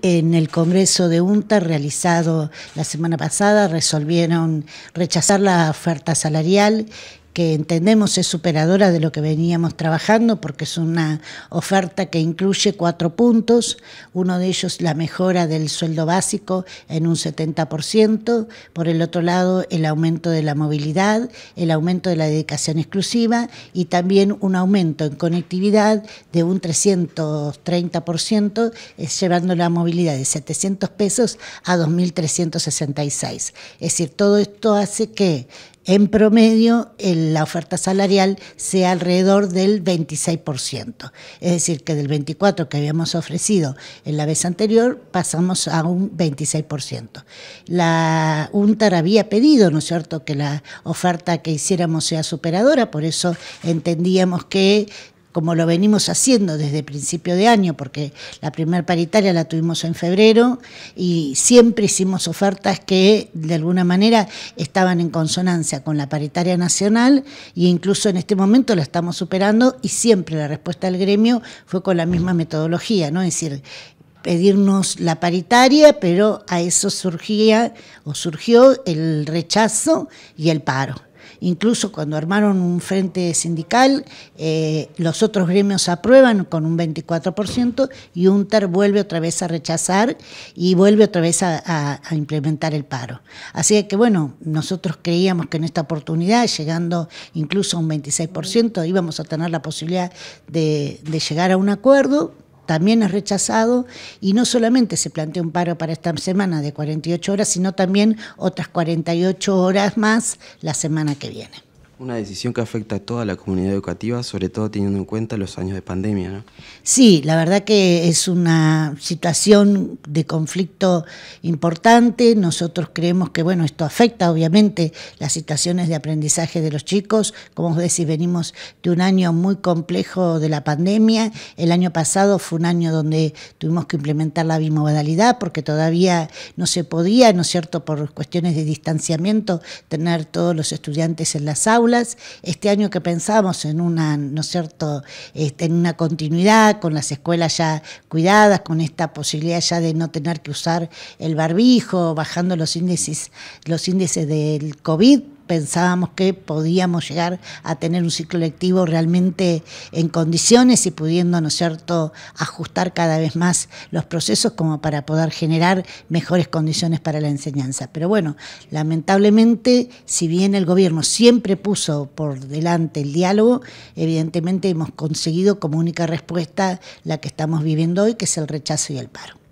En el Congreso de UNTA realizado la semana pasada resolvieron rechazar la oferta salarial que entendemos es superadora de lo que veníamos trabajando, porque es una oferta que incluye cuatro puntos, uno de ellos la mejora del sueldo básico en un 70%, por el otro lado el aumento de la movilidad, el aumento de la dedicación exclusiva y también un aumento en conectividad de un 330%, eh, llevando la movilidad de 700 pesos a 2.366. Es decir, todo esto hace que en promedio la oferta salarial sea alrededor del 26%. Es decir, que del 24% que habíamos ofrecido en la vez anterior pasamos a un 26%. La UNTAR había pedido, ¿no es cierto?, que la oferta que hiciéramos sea superadora, por eso entendíamos que como lo venimos haciendo desde principio de año, porque la primera paritaria la tuvimos en febrero y siempre hicimos ofertas que de alguna manera estaban en consonancia con la paritaria nacional e incluso en este momento la estamos superando y siempre la respuesta del gremio fue con la misma metodología, ¿no? Es decir, pedirnos la paritaria, pero a eso surgía o surgió el rechazo y el paro. Incluso cuando armaron un frente sindical, eh, los otros gremios aprueban con un 24% y UNTER vuelve otra vez a rechazar y vuelve otra vez a, implementar el paro. Así que bueno, nosotros creíamos que en esta oportunidad, llegando incluso a un 26%, íbamos a tener la posibilidad de llegar a un acuerdo también es rechazado y no solamente se plantea un paro para esta semana de 48 horas, sino también otras 48 horas más la semana que viene. Una decisión que afecta a toda la comunidad educativa, sobre todo teniendo en cuenta los años de pandemia, ¿no? Sí, la verdad que es una situación de conflicto importante. Nosotros creemos que, bueno, esto afecta obviamente las situaciones de aprendizaje de los chicos. Como os decís, venimos de un año muy complejo de la pandemia. El año pasado fue un año donde tuvimos que implementar la bimodalidad porque todavía no se podía, ¿no es cierto?, por cuestiones de distanciamiento, tener todos los estudiantes en las aulas este año que pensamos en una, ¿no cierto?, este, en una continuidad con las escuelas ya cuidadas, con esta posibilidad ya de no tener que usar el barbijo, bajando los índices, los índices del COVID pensábamos que podíamos llegar a tener un ciclo lectivo realmente en condiciones y pudiendo, ¿no es cierto?, ajustar cada vez más los procesos como para poder generar mejores condiciones para la enseñanza. Pero bueno, lamentablemente, si bien el gobierno siempre puso por delante el diálogo, evidentemente hemos conseguido como única respuesta la que estamos viviendo hoy, que es el rechazo y el paro.